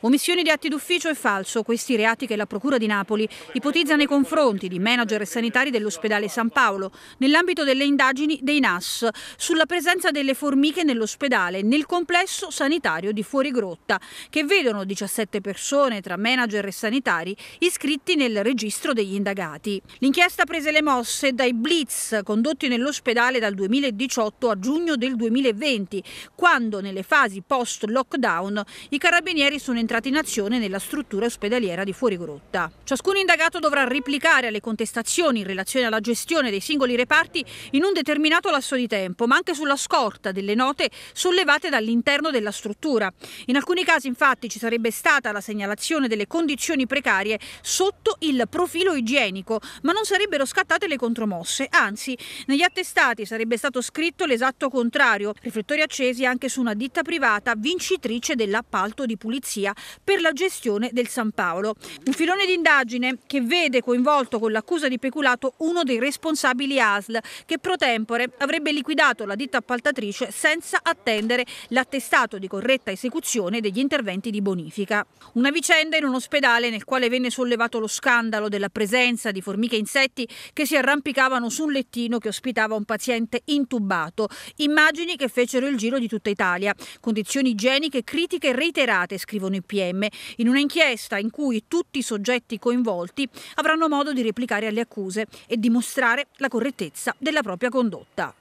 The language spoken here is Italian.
Omissioni di atti d'ufficio e falso, questi reati che la Procura di Napoli ipotizza nei confronti di manager sanitari dell'ospedale San Paolo, nell'ambito delle indagini dei NAS, sulla presenza delle formiche nell'ospedale, nel complesso sanitario di Fuorigrotta, che vedono 17 persone tra manager e sanitari iscritti nel registro degli indagati. L'inchiesta prese le mosse dai blitz condotti nell'ospedale dal 2018 a giugno del 2020, quando nelle fasi post-lockdown i carabinieri sono entrati entrati in azione nella struttura ospedaliera di Fuorigrotta. Ciascun indagato dovrà replicare alle contestazioni in relazione alla gestione dei singoli reparti in un determinato lasso di tempo, ma anche sulla scorta delle note sollevate dall'interno della struttura. In alcuni casi infatti ci sarebbe stata la segnalazione delle condizioni precarie sotto il profilo igienico, ma non sarebbero scattate le contromosse, anzi negli attestati sarebbe stato scritto l'esatto contrario, riflettori accesi anche su una ditta privata vincitrice dell'appalto di pulizia per la gestione del San Paolo. Un filone di indagine che vede coinvolto con l'accusa di peculato uno dei responsabili ASL che pro tempore avrebbe liquidato la ditta appaltatrice senza attendere l'attestato di corretta esecuzione degli interventi di bonifica. Una vicenda in un ospedale nel quale venne sollevato lo scandalo della presenza di formiche e insetti che si arrampicavano su un lettino che ospitava un paziente intubato. Immagini che fecero il giro di tutta Italia. Condizioni igieniche critiche reiterate, scrivono i PM, in un'inchiesta in cui tutti i soggetti coinvolti avranno modo di replicare alle accuse e dimostrare la correttezza della propria condotta.